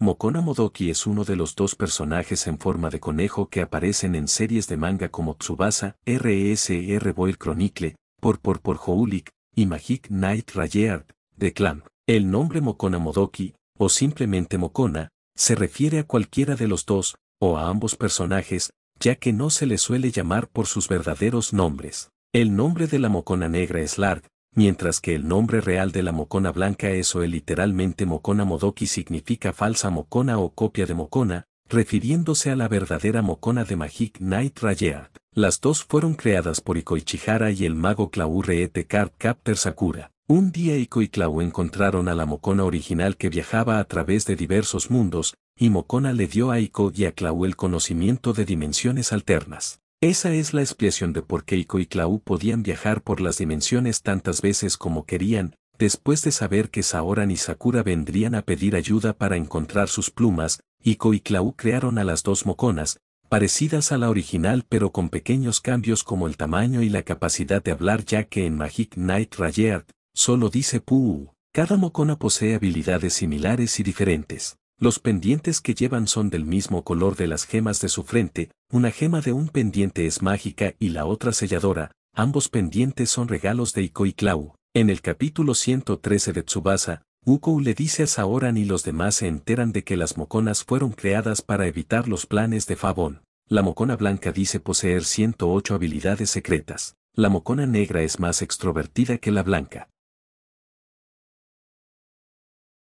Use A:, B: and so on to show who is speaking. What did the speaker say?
A: Mokona Modoki es uno de los dos personajes en forma de conejo que aparecen en series de manga como Tsubasa, RSR Boy Chronicle, por por por Houlik, y Magic Knight Rayard, de Clamp. El nombre Mokona Modoki, o simplemente Mokona, se refiere a cualquiera de los dos, o a ambos personajes, ya que no se les suele llamar por sus verdaderos nombres. El nombre de la Mokona negra es Lark, mientras que el nombre real de la mocona blanca es o literalmente mocona modoki significa falsa mocona o copia de mocona, refiriéndose a la verdadera mocona de Magic Knight Rayeat. Las dos fueron creadas por Ikoichihara y el mago Klau Reete Card Capter Sakura. Un día Iko y Clau encontraron a la mocona original que viajaba a través de diversos mundos, y Mocona le dio a Iko y a Klau el conocimiento de dimensiones alternas. Esa es la explicación de por qué Ico y Clau podían viajar por las dimensiones tantas veces como querían, después de saber que Saoran y Sakura vendrían a pedir ayuda para encontrar sus plumas, Ico y Clau crearon a las dos moconas, parecidas a la original pero con pequeños cambios como el tamaño y la capacidad de hablar ya que en Magic Knight Rayard, solo dice Puu. Cada mocona posee habilidades similares y diferentes. Los pendientes que llevan son del mismo color de las gemas de su frente, una gema de un pendiente es mágica y la otra selladora, ambos pendientes son regalos de Iko y Clau. En el capítulo 113 de Tsubasa, Ukou le dice a Saoran y los demás se enteran de que las moconas fueron creadas para evitar los planes de Fabón. La mocona blanca dice poseer 108 habilidades secretas. La mocona negra es más extrovertida que la blanca.